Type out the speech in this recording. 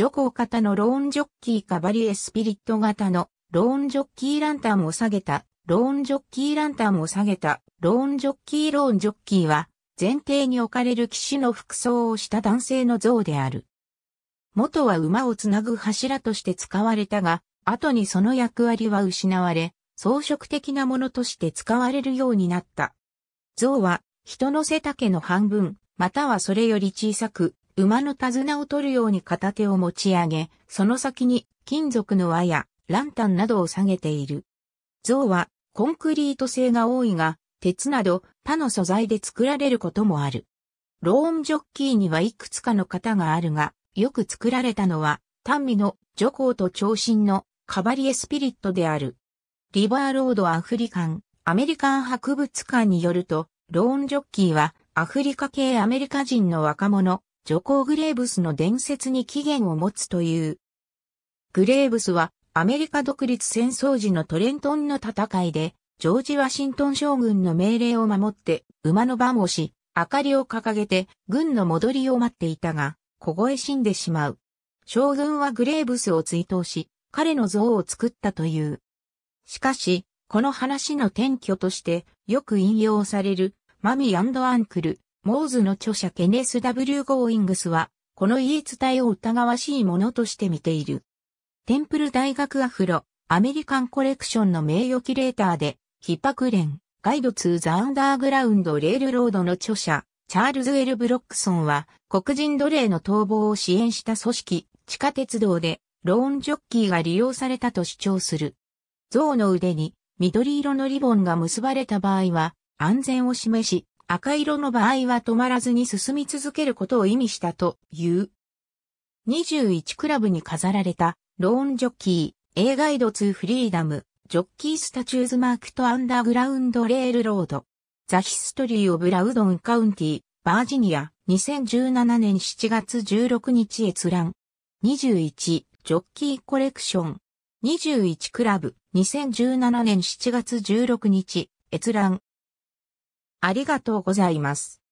徐行型のローンジョッキーかバリエスピリット型のローンジョッキーランタンを下げた、ローンジョッキーランタンを下げた、ローンジョッキーローンジョッキーは、前提に置かれる騎士の服装をした男性の像である。元は馬をつなぐ柱として使われたが、後にその役割は失われ、装飾的なものとして使われるようになった。像は、人の背丈の半分、またはそれより小さく、馬の手綱を取るように片手を持ち上げ、その先に金属の輪やランタンなどを下げている。像はコンクリート製が多いが、鉄など他の素材で作られることもある。ローンジョッキーにはいくつかの型があるが、よく作られたのは、単味の女皇と長身のカバリエスピリットである。リバーロードアフリカン、アメリカン博物館によると、ローンジョッキーはアフリカ系アメリカ人の若者、ジョコー・グレーブスの伝説に起源を持つという。グレーブスはアメリカ独立戦争時のトレントンの戦いで、ジョージ・ワシントン将軍の命令を守って馬の番をし、明かりを掲げて軍の戻りを待っていたが、凍え死んでしまう。将軍はグレーブスを追悼し、彼の像を作ったという。しかし、この話の転居としてよく引用されるマミアンクルモーズの著者ケネス・ W・ ゴーイングスは、この言い伝えを疑わしいものとして見ている。テンプル大学アフロ、アメリカンコレクションの名誉キュレーターで、ヒパクレン、ガイドツーザアンダーグラウンドレールロードの著者、チャールズ・エル・ブロックソンは、黒人奴隷の逃亡を支援した組織、地下鉄道で、ローンジョッキーが利用されたと主張する。象の腕に、緑色のリボンが結ばれた場合は、安全を示し、赤色の場合は止まらずに進み続けることを意味したという。21クラブに飾られた、ローンジョッキー、A ガイド2フリーダム、ジョッキースタチューズマークとアンダーグラウンドレールロード。ザ・ヒストリー・オブ・ラウドン・カウンティ、バージニア、2017年7月16日閲覧。21、ジョッキー・コレクション。21クラブ、2017年7月16日、閲覧。ありがとうございます。